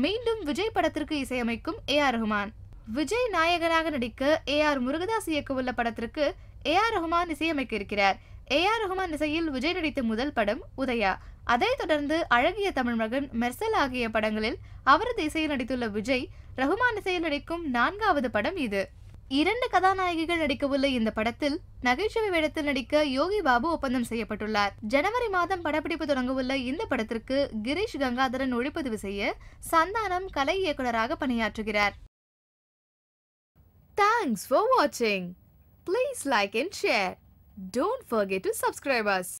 மீண்டும் விஜய் படத்திற்கு இசையமைக்கும் ஏ ஆர் ரஹ்மான் விஜய் நாயகனாக நடிக்க ஏ ஆர் முருகதாஸ் இயக்கவுள்ள படத்திற்கு ஏ ஆர் ரஹ்மான் இசையமைக்க இருக்கிறார் ஏ ஆர் ரஹ்மான் இசையில் விஜய் நடித்த முதல் படம் உதயா அதைத் தொடர்ந்து அழகிய தமிழ் மகன் மெர்சல் ஆகிய படங்களில் அவரது இசையில் நடித்துள்ள விஜய் ரஹ்மான் இசையில் நடிக்கும் நான்காவது படம் இது இரண்டு கதாநாயகிகள் நடிக்கவுள்ள இந்த படத்தில் நகைச்சுவை வேடத்தில் நடிக்க யோகி பாபு ஒப்பந்தம் செய்யப்பட்டுள்ளார் ஜனவரி மாதம் படப்பிடிப்பு தொடங்கவுள்ள இந்த படத்திற்கு கிரீஷ் கங்காதரன் ஒளிப்பதிவு செய்ய சந்தானம் கலை இயக்குநராக பணியாற்றுகிறார் தேங்க்ஸ் ஃபார் வாட்சிங் please like and share don't forget to subscribers